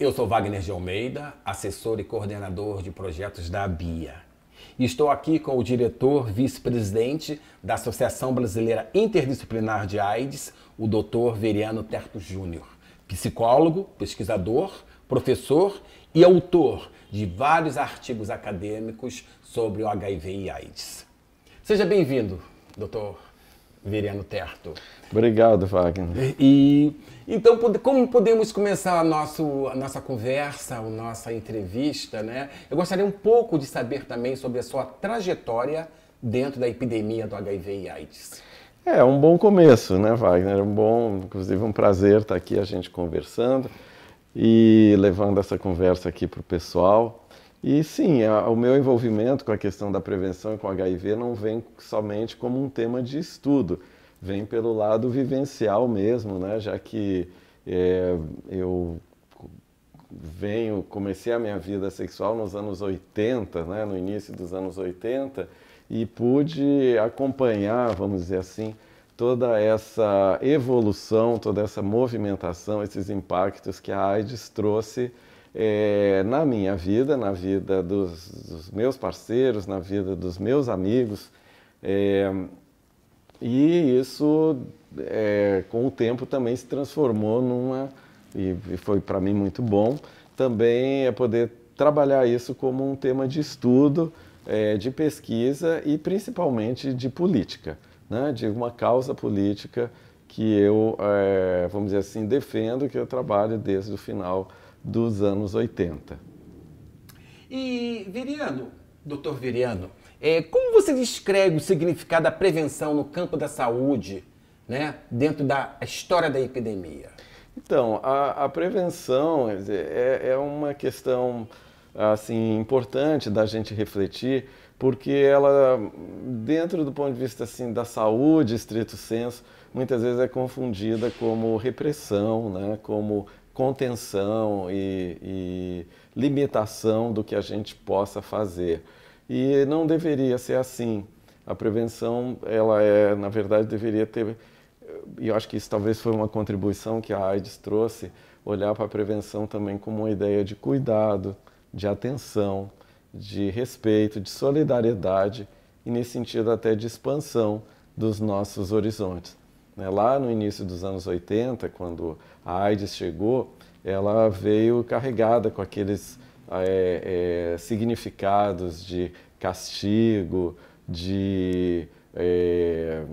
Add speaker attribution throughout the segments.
Speaker 1: Eu sou Wagner de Almeida, assessor e coordenador de projetos da BIA, E estou aqui com o diretor vice-presidente da Associação Brasileira Interdisciplinar de AIDS, o Dr. Veriano Terto Júnior, psicólogo, pesquisador, professor e autor de vários artigos acadêmicos sobre o HIV e AIDS. Seja bem-vindo, doutor. Veriano Terto.
Speaker 2: Obrigado, Wagner. E
Speaker 1: então, como podemos começar a, nosso, a nossa conversa, a nossa entrevista, né? Eu gostaria um pouco de saber também sobre a sua trajetória dentro da epidemia do HIV e AIDS.
Speaker 2: É, é um bom começo, né, Wagner? É um bom, inclusive, um prazer estar aqui a gente conversando e levando essa conversa aqui para o pessoal. E sim, a, o meu envolvimento com a questão da prevenção e com HIV não vem somente como um tema de estudo, vem pelo lado vivencial mesmo, né? já que é, eu venho, comecei a minha vida sexual nos anos 80, né? no início dos anos 80, e pude acompanhar, vamos dizer assim, toda essa evolução, toda essa movimentação, esses impactos que a AIDS trouxe é, na minha vida, na vida dos, dos, meus parceiros, na vida dos meus amigos. É, e isso, é, com o tempo, também se transformou numa, e, e foi para mim muito bom, também é poder trabalhar isso como um tema de estudo, de pesquisa e principalmente de política, né? de uma causa política que eu, vamos dizer assim, defendo, que eu trabalho desde o final dos anos 80.
Speaker 1: E Viriano, doutor Viriano, é, como você descreve o significado da prevenção no campo da saúde, né, dentro da história da epidemia?
Speaker 2: Então, a, a prevenção é, é uma questão assim importante da gente refletir, porque ela, dentro do ponto de vista assim, da saúde, estrito senso, muitas vezes é confundida como repressão, né? como contenção e, e limitação do que a gente possa fazer. E não deveria ser assim. A prevenção, ela é, na verdade, deveria ter, e eu acho que isso talvez foi uma contribuição que a AIDS trouxe, olhar para a prevenção também como uma ideia de cuidado, de atenção, de respeito, de solidariedade e, nesse sentido, até de expansão dos nossos horizontes. Né, lá no início dos anos 80, quando a AIDS chegou, ela veio carregada com aqueles é, é, significados de castigo, de é,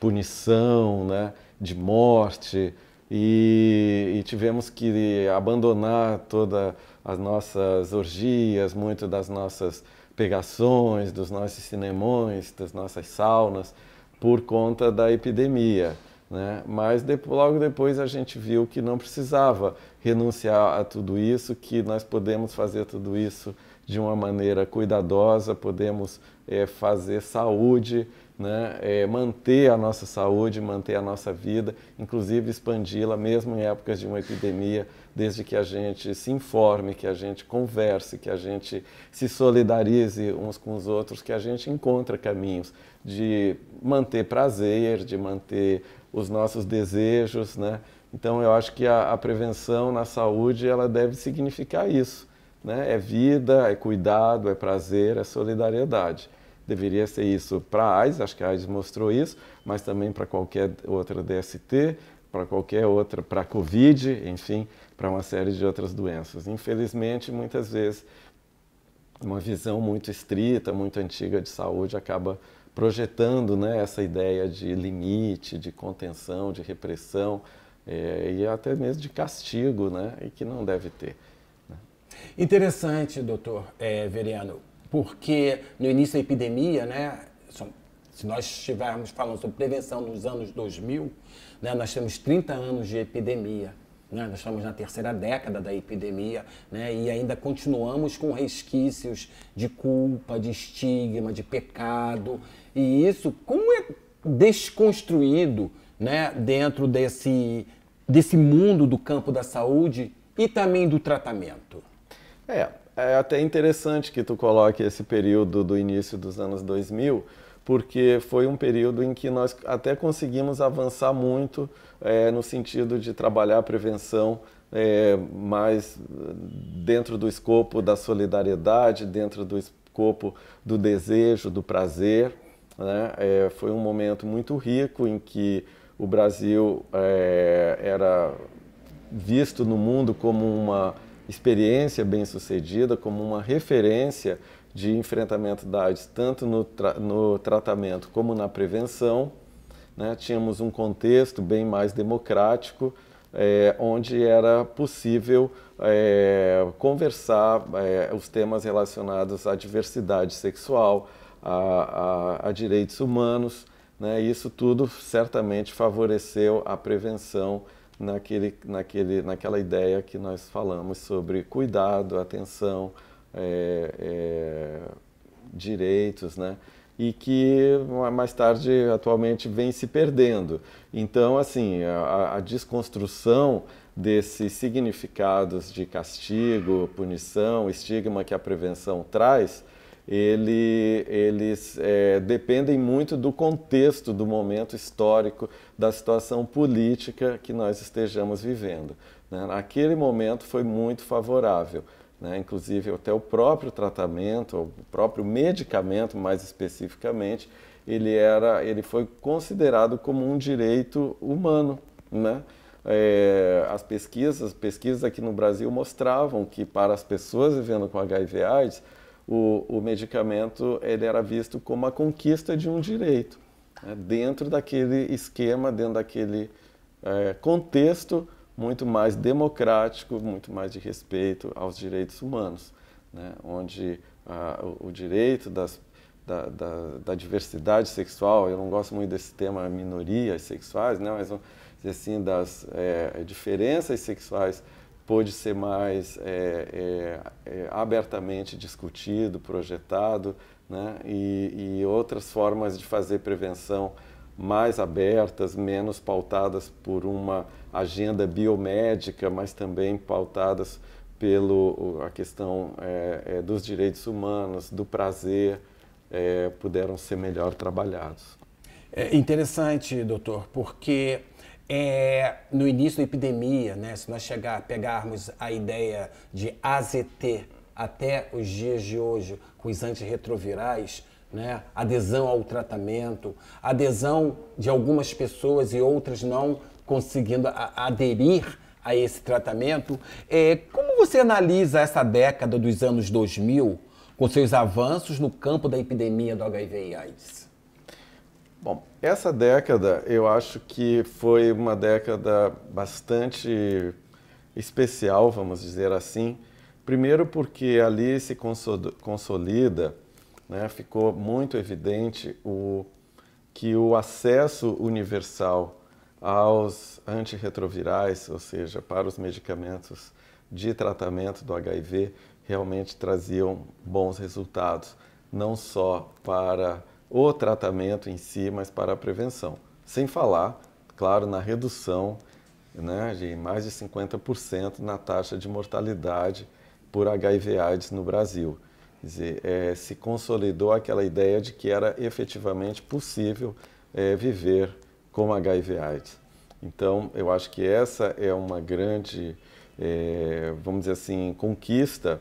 Speaker 2: punição, né? de morte, e, e tivemos que abandonar todas as nossas orgias, muito das nossas pegações, dos nossos cinemões, das nossas saunas por conta da epidemia. Né? Mas depois, logo depois a gente viu que não precisava renunciar a tudo isso, que nós podemos fazer tudo isso de uma maneira cuidadosa, podemos é, fazer saúde né? É, manter a nossa saúde, manter a nossa vida, inclusive expandi-la mesmo em épocas de uma epidemia, desde que a gente se informe, que a gente converse, que a gente se solidarize uns com os outros, que a gente encontra caminhos de manter prazer, de manter os nossos desejos, né? Então eu acho que a, a prevenção na saúde ela deve significar isso, né? É vida, é cuidado, é prazer, é solidariedade deveria ser isso para a AIDS, acho que a AIDS mostrou isso, mas também para qualquer outra DST, para qualquer outra, para a Covid, enfim, para uma série de outras doenças. Infelizmente, muitas vezes, uma visão muito estrita, muito antiga de saúde acaba projetando né, essa ideia de limite, de contenção, de repressão é, e até mesmo de castigo, né, e que não deve ter. Né.
Speaker 1: Interessante, doutor é, Veriano porque no início da epidemia, né, se nós estivermos falando sobre prevenção nos anos 2000, né, nós temos 30 anos de epidemia. Né? Nós estamos na terceira década da epidemia né? e ainda continuamos com resquícios de culpa, de estigma, de pecado. E isso, como é desconstruído né? dentro desse, desse mundo do campo da saúde e também do tratamento?
Speaker 2: É, é até interessante que tu coloque esse período do início dos anos 2000, porque foi um período em que nós até conseguimos avançar muito é, no sentido de trabalhar a prevenção é, mais dentro do escopo da solidariedade, dentro do escopo do desejo, do prazer. Né? É, foi um momento muito rico em que o Brasil é, era visto no mundo como uma experiência bem-sucedida como uma referência de enfrentamento da AIDS, tanto no, tra no tratamento como na prevenção. Né? Tínhamos um contexto bem mais democrático, é, onde era possível é, conversar é, os temas relacionados à diversidade sexual, a, a, a direitos humanos. Né? Isso tudo certamente favoreceu a prevenção naquele, naquele, naquela ideia que nós falamos sobre cuidado, atenção, é, é, direitos, né? E que mais tarde, atualmente, vem se perdendo. Então, assim, a, a desconstrução desses significados de castigo, punição, estigma que a prevenção traz ele, eles é, dependem muito do contexto, do momento histórico, da situação política que nós estejamos vivendo. Né? momento foi muito favorável, né? inclusive até o próprio tratamento, o próprio medicamento, mais especificamente, ele, era, ele foi considerado como um direito humano. Né? É, as pesquisas, pesquisas aqui no Brasil mostravam que para as pessoas vivendo com HIV/AIDS o, o medicamento ele era visto como a conquista de um direito, né? dentro daquele esquema, dentro daquele é, contexto muito mais democrático, muito mais de respeito aos direitos humanos, né? onde a, o, o, direito das, da, da, da, diversidade sexual, eu não gosto muito desse tema minorias sexuais, né? mas assim, das é, diferenças sexuais pôde ser mais é, é, é, abertamente discutido, projetado, né? E, e, outras formas de fazer prevenção mais abertas, menos pautadas por uma agenda biomédica, mas também pautadas pelo a questão é, é, dos direitos humanos, do prazer, é, puderam ser melhor trabalhados.
Speaker 1: É interessante, doutor, porque é, no início da epidemia, né, se nós chegar, pegarmos a ideia de AZT até os dias de hoje, com os antirretrovirais, né, adesão ao tratamento, adesão de algumas pessoas e outras não conseguindo aderir a esse tratamento, é, como você analisa essa década dos anos 2000 com seus avanços no campo da epidemia do HIV e AIDS?
Speaker 2: Essa década, eu acho que foi uma década bastante especial, vamos dizer assim. Primeiro porque ali se consolida, né, ficou muito evidente o, que o acesso universal aos antirretrovirais, ou seja, para os medicamentos de tratamento do HIV, realmente traziam bons resultados, não só para o tratamento em si, mas para a prevenção. Sem falar, claro, na redução né, de mais de 50% na taxa de mortalidade por HIV/AIDS no Brasil. Quer dizer, é, se consolidou aquela ideia de que era efetivamente possível é, viver com HIV/AIDS. Então, eu acho que essa é uma grande, é, vamos dizer assim, conquista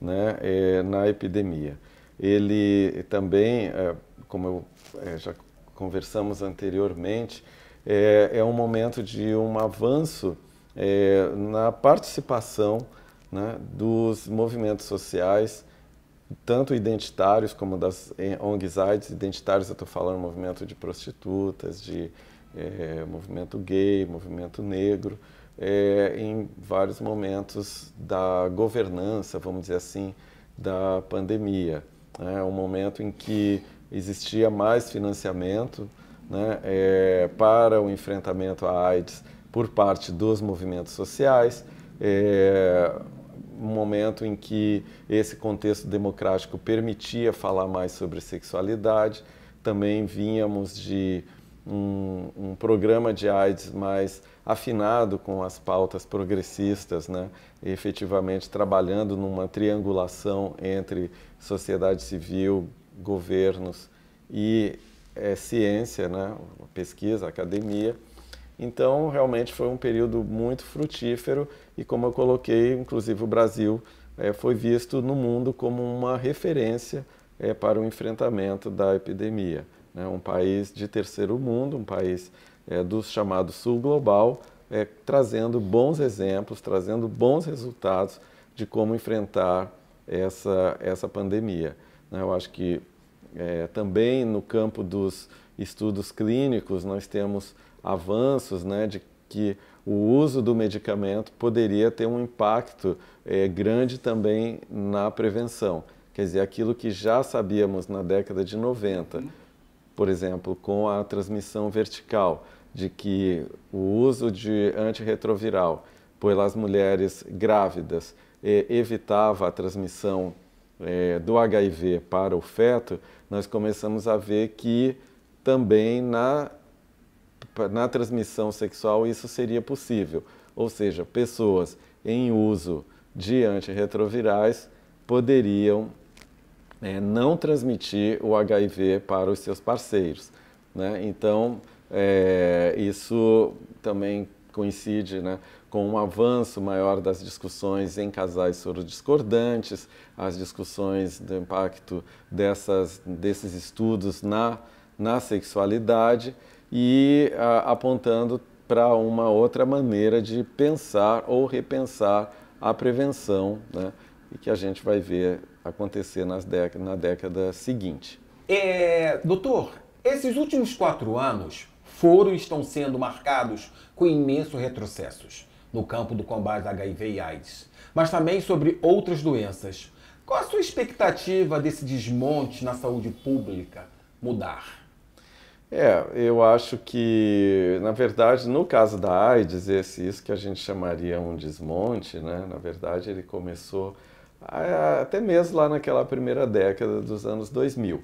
Speaker 2: né, é, na epidemia ele também, é, como eu, é, já conversamos anteriormente, é, é, um momento de um avanço na participação né, dos movimentos sociais, tanto identitários como das ONGs AIDS. Identitários, eu estou falando movimento de prostitutas, de é, movimento gay, movimento negro, é, em vários momentos da governança, vamos dizer assim, da pandemia. Né? É um momento em que existia mais financiamento né, é, para o enfrentamento à AIDS por parte dos movimentos sociais, é, um momento em que esse contexto democrático permitia falar mais sobre sexualidade, também vínhamos de um, um programa de AIDS mais afinado com as pautas progressistas, né? E, efetivamente trabalhando numa triangulação entre sociedade civil, governos e é, ciência, né? pesquisa, academia. Então, realmente foi um período muito frutífero e, como eu coloquei, inclusive o Brasil é, foi visto no mundo como uma referência é, para o enfrentamento da epidemia. Né? Um país de terceiro mundo, um país é, do chamado Sul Global, é, trazendo bons exemplos, trazendo bons resultados de como enfrentar essa, essa pandemia. Né? Eu acho que é, também no campo dos estudos clínicos nós temos avanços né, de que o uso do medicamento poderia ter um impacto é, grande também na prevenção. Quer dizer, aquilo que já sabíamos na década de 90, uhum. por exemplo, com a transmissão vertical de que o uso de antirretroviral pelas mulheres grávidas eh, evitava a transmissão eh, do HIV para o feto, nós começamos a ver que também na, na transmissão sexual isso seria possível. Ou seja, pessoas em uso de antirretrovirais poderiam eh, não transmitir o HIV para os seus parceiros. Né? Então, é, isso também coincide né, com um avanço maior das discussões em casais sorodiscordantes, as discussões do impacto dessas, desses estudos na, na sexualidade e a, apontando para uma outra maneira de pensar ou repensar a prevenção, né, e que a gente vai ver acontecer nas déc na década seguinte.
Speaker 1: É, doutor, esses últimos quatro anos foram e estão sendo marcados com imensos retrocessos no campo do combate à HIV e AIDS, mas também sobre outras doenças. Qual a sua expectativa desse desmonte na saúde pública mudar?
Speaker 2: É, eu acho que, na verdade, no caso da AIDS, esse, isso que a gente chamaria um desmonte, né? na verdade, ele começou a, ah, até mesmo lá naquela primeira década dos anos 2000.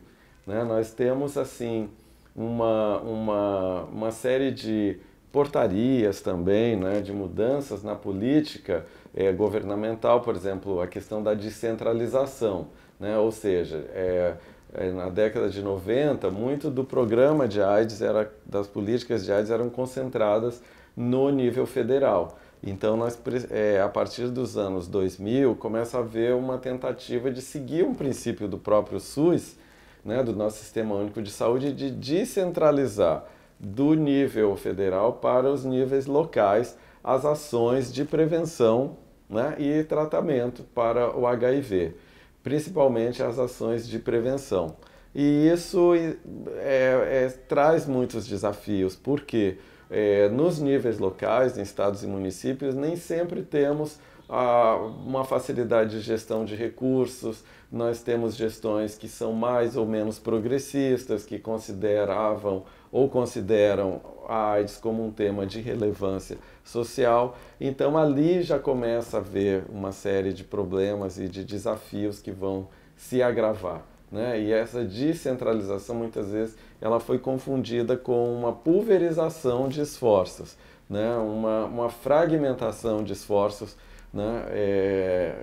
Speaker 2: Né? Nós temos, assim, uma, uma, uma série de portarias também, né, de mudanças na política eh, governamental, por exemplo, a questão da descentralização, né, ou seja, é, é, na década de 90, muito do programa de AIDS, era, das políticas de AIDS eram concentradas no nível federal. Então, nós, é, a partir dos anos 2000, começa a haver uma tentativa de seguir um princípio do próprio SUS, né, do nosso Sistema Único de Saúde de descentralizar do nível federal para os níveis locais as ações de prevenção né, e tratamento para o HIV, principalmente as ações de prevenção. E isso é, é, traz muitos desafios, porque é, nos níveis locais, em estados e municípios, nem sempre temos uma facilidade de gestão de recursos, nós temos gestões que são mais ou menos progressistas, que consideravam ou consideram a AIDS como um tema de relevância social. Então ali já começa a haver uma série de problemas e de desafios que vão se agravar. Né? E essa descentralização muitas vezes ela foi confundida com uma pulverização de esforços, né? uma, uma fragmentação de esforços né, é,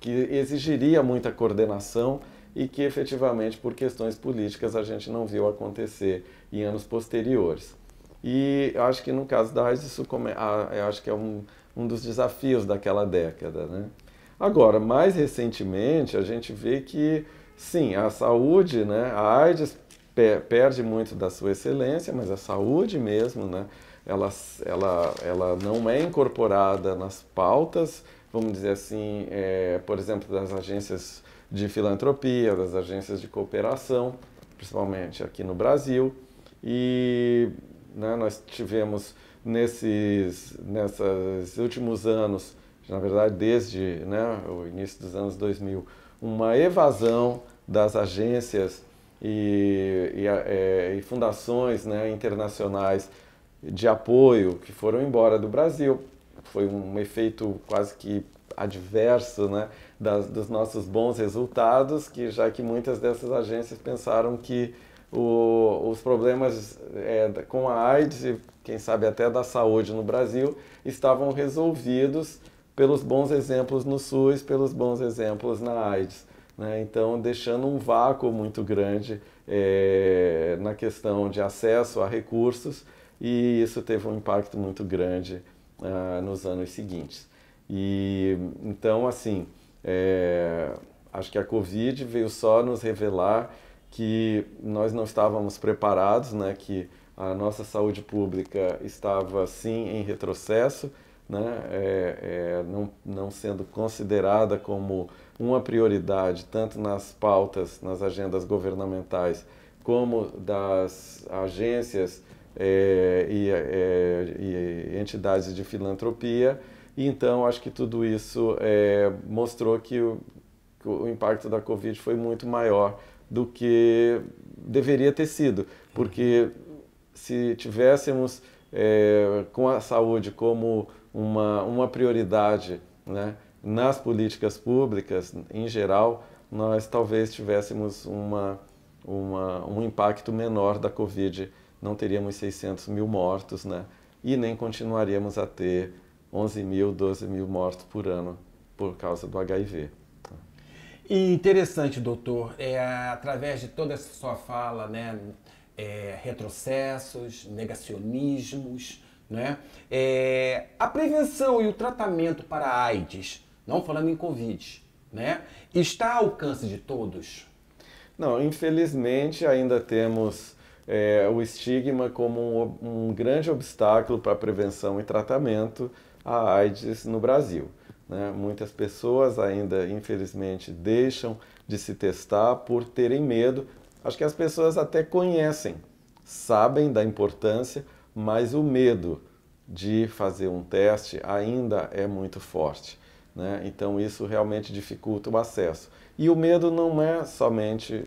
Speaker 2: que exigiria muita coordenação e que efetivamente por questões políticas a gente não viu acontecer em anos posteriores. E acho que no caso da AIDS isso come... acho que é um, um dos desafios daquela década. Né? Agora, mais recentemente, a gente vê que sim, a saúde, né, a AIDS perde muito da sua excelência, mas a saúde mesmo, né, ela, ela, ela não é incorporada nas pautas, vamos dizer assim, é, por exemplo, das agências de filantropia, das agências de cooperação, principalmente aqui no Brasil. E né, nós tivemos nesses, nesses últimos anos, na verdade desde né, o início dos anos 2000, uma evasão das agências e, e, é, e fundações né, internacionais de apoio que foram embora do Brasil. Foi um efeito quase que adverso né, das, dos nossos bons resultados, que já que muitas dessas agências pensaram que o, os problemas é, com a AIDS e quem sabe até da saúde no Brasil estavam resolvidos pelos bons exemplos no SUS, pelos bons exemplos na AIDS. Né? Então, deixando um vácuo muito grande é, na questão de acesso a recursos e isso teve um impacto muito grande uh, nos anos seguintes. E então, assim, é, acho que a Covid veio só nos revelar que nós não estávamos preparados, né, que a nossa saúde pública estava sim em retrocesso, né, é, é, não, não sendo considerada como uma prioridade tanto nas pautas, nas agendas governamentais, como das agências é, e, é, e, entidades de filantropia. E então, acho que tudo isso é, mostrou que o, o, impacto da Covid foi muito maior do que deveria ter sido, porque se tivéssemos é, com a saúde como uma, uma prioridade né, nas políticas públicas em geral, nós talvez tivéssemos uma, uma, um impacto menor da Covid não teríamos 600 mil mortos, né? E nem continuaríamos a ter 11 mil, 12 mil mortos por ano por causa do HIV. interessante,
Speaker 1: doutor, é, através de toda essa sua fala, né, é, retrocessos, negacionismos, né, é, a prevenção e o tratamento para a AIDS, não falando em Covid, né, está ao alcance de todos?
Speaker 2: Não, infelizmente ainda temos é, o estigma como um, um grande obstáculo para a prevenção e tratamento à AIDS no Brasil. Né? Muitas pessoas ainda, infelizmente, deixam de se testar por terem medo. Acho que as pessoas até conhecem, sabem da importância, mas o medo de fazer um teste ainda é muito forte. Né? Então, isso realmente dificulta o acesso. E o medo não é somente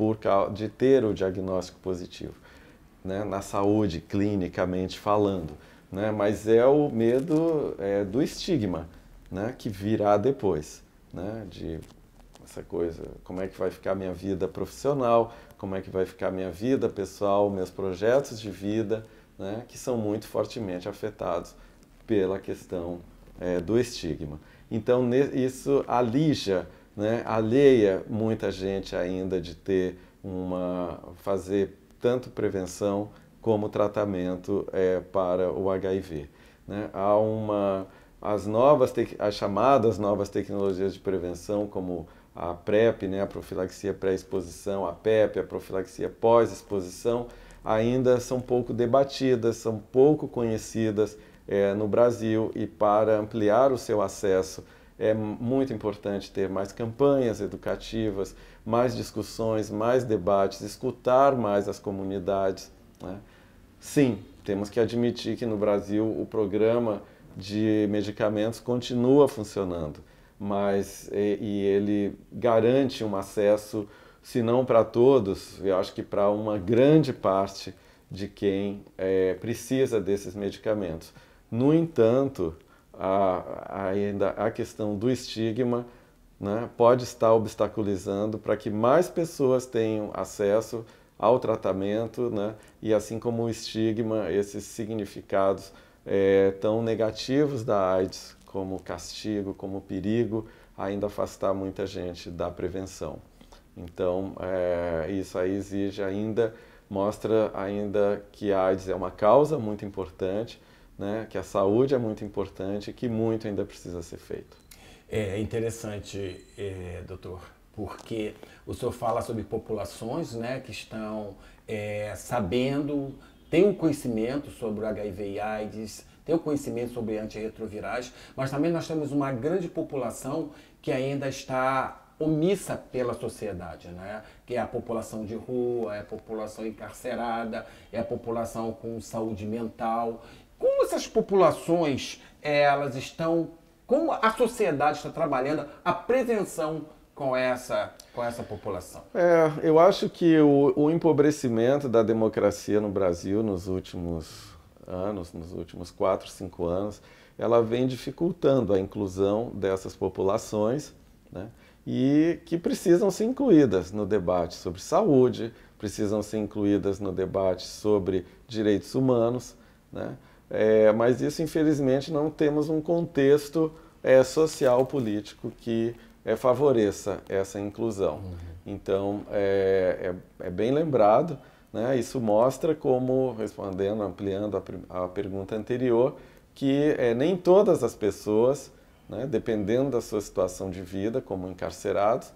Speaker 2: por de ter o diagnóstico positivo, né? na saúde, clinicamente falando. Né? Mas é o medo é, do estigma né? que virá depois, né? de essa coisa, como é que vai ficar minha vida profissional, como é que vai ficar minha vida pessoal, meus projetos de vida, né? que são muito fortemente afetados pela questão é, do estigma. Então, isso alija né, alheia muita gente ainda de ter uma fazer tanto prevenção como tratamento é, para o HIV. Né? Há uma as novas as chamadas novas tecnologias de prevenção como a PrEP, né, a profilaxia pré-exposição, a PEP, a profilaxia pós-exposição, ainda são pouco debatidas, são pouco conhecidas é, no Brasil e para ampliar o seu acesso é muito importante ter mais campanhas educativas, mais discussões, mais debates, escutar mais as comunidades. Né? Sim, temos que admitir que no Brasil o programa de medicamentos continua funcionando, mas e, e ele garante um acesso, se não para todos, eu acho que para uma grande parte de quem é, precisa desses medicamentos. No entanto, a, ainda a questão do estigma né, pode estar obstaculizando para que mais pessoas tenham acesso ao tratamento né, e assim como o estigma, esses significados é, tão negativos da AIDS, como castigo, como perigo, ainda afastar muita gente da prevenção. Então, é, isso aí exige ainda, mostra ainda que a AIDS é uma causa muito importante, né? que a saúde é muito importante e que muito ainda precisa ser feito.
Speaker 1: É interessante, é, doutor, porque o senhor fala sobre populações né, que estão é, sabendo, têm um conhecimento sobre o HIV e AIDS, têm um conhecimento sobre antirretrovirais, mas também nós temos uma grande população que ainda está omissa pela sociedade, né? que é a população de rua, é a população encarcerada, é a população com saúde mental. Como essas populações eh, elas estão, como a sociedade está trabalhando a prevenção com essa, com essa população?
Speaker 2: É, eu acho que o, o empobrecimento da democracia no Brasil nos últimos anos, nos últimos 4, 5 anos, ela vem dificultando a inclusão dessas populações né, e que precisam ser incluídas no debate sobre saúde, precisam ser incluídas no debate sobre direitos humanos. Né? É, mas isso, infelizmente, não temos um contexto é, social político que é, favoreça essa inclusão. Uhum. Então, é, é, é, bem lembrado, né? isso mostra como, respondendo, ampliando a, a pergunta anterior, que é, nem todas as pessoas, né, dependendo da sua situação de vida, como encarcerados,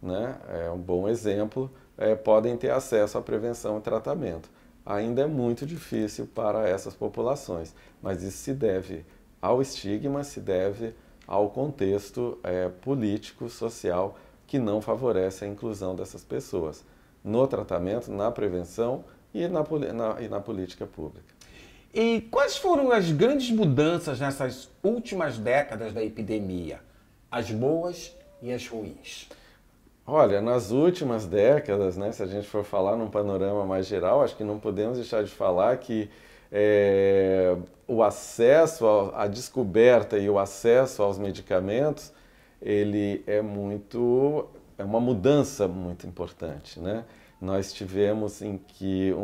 Speaker 2: né, é um bom exemplo, é, podem ter acesso à prevenção e tratamento ainda é muito difícil para essas populações, mas isso se deve ao estigma, se deve ao contexto é, político, social, que não favorece a inclusão dessas pessoas no tratamento, na prevenção e na, na, e na política pública. E quais foram as grandes mudanças nessas
Speaker 1: últimas décadas da epidemia? As boas e as ruins?
Speaker 2: Olha, nas últimas décadas, né, se a gente for falar num panorama mais geral, acho que não podemos deixar de falar que é, o acesso à descoberta e o acesso aos medicamentos, ele é muito, é uma mudança muito importante, né? Nós tivemos em que um,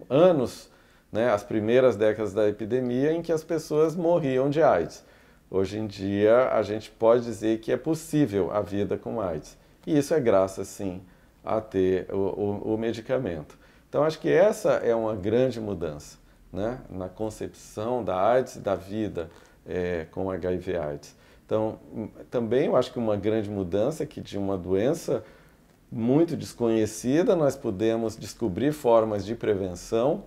Speaker 2: um, anos, né, as primeiras décadas da epidemia, em que as pessoas morriam de AIDS. Hoje em dia, a gente pode dizer que é possível a vida com AIDS. E isso é graças, sim, a ter o, o, o medicamento. Então, acho que essa é uma grande mudança né? na concepção da AIDS e da vida é, com HIV-AIDS. Então, hum, também eu acho que uma grande mudança é que de uma doença muito desconhecida, nós podemos descobrir formas de prevenção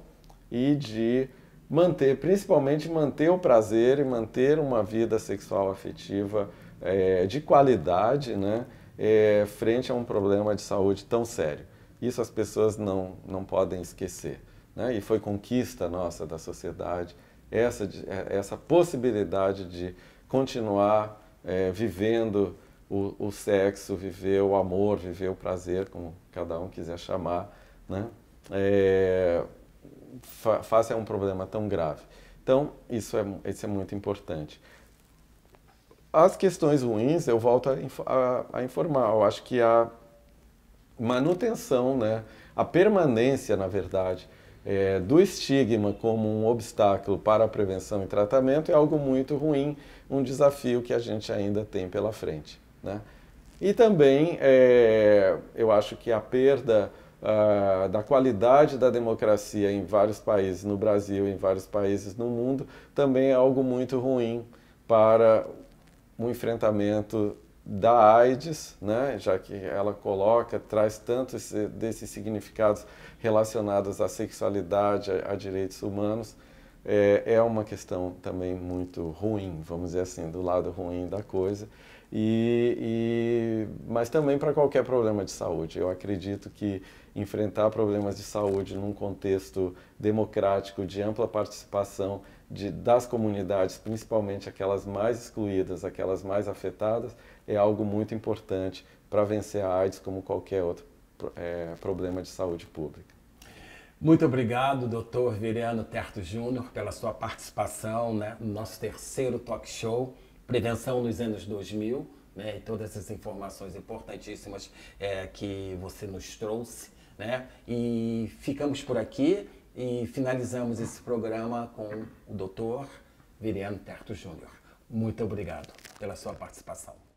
Speaker 2: e de manter, principalmente manter o prazer e manter uma vida sexual afetiva é, de qualidade, né? é, frente a um problema de saúde tão sério. Isso as pessoas não, não podem esquecer. Né? E foi conquista nossa da sociedade essa, é, essa possibilidade de continuar é, vivendo o, o, sexo, viver o amor, viver o prazer, como cada um quiser chamar, né? É, face a um problema tão grave. Então, isso é, isso é muito importante. As questões ruins, eu volto a, a, a informar, eu acho que a manutenção, né, a permanência, na verdade, é, do estigma como um obstáculo para a prevenção e tratamento é algo muito ruim, um desafio que a gente ainda tem pela frente. Né? E também é, eu acho que a perda da qualidade da democracia em vários países, no Brasil, em vários países no mundo, também é algo muito ruim para um enfrentamento da AIDS, né, já que ela coloca, traz tantos desses significados relacionados à sexualidade, a, a direitos humanos, é, é, uma questão também muito ruim, vamos dizer assim, do lado ruim da coisa. E, e mas também para qualquer problema de saúde. Eu acredito que enfrentar problemas de saúde num contexto democrático de ampla participação de, das comunidades, principalmente aquelas mais excluídas, aquelas mais afetadas, é algo muito importante para vencer a AIDS como qualquer outro é, problema de saúde pública.
Speaker 1: Muito obrigado, doutor Viriano Terto Júnior, pela sua participação né, no nosso terceiro talk show, Prevenção nos anos 2000, né, e todas essas informações importantíssimas é, que você nos trouxe. Né? E ficamos por aqui. E finalizamos esse programa com o doutor Viriano Terto Júnior. Muito obrigado pela sua participação.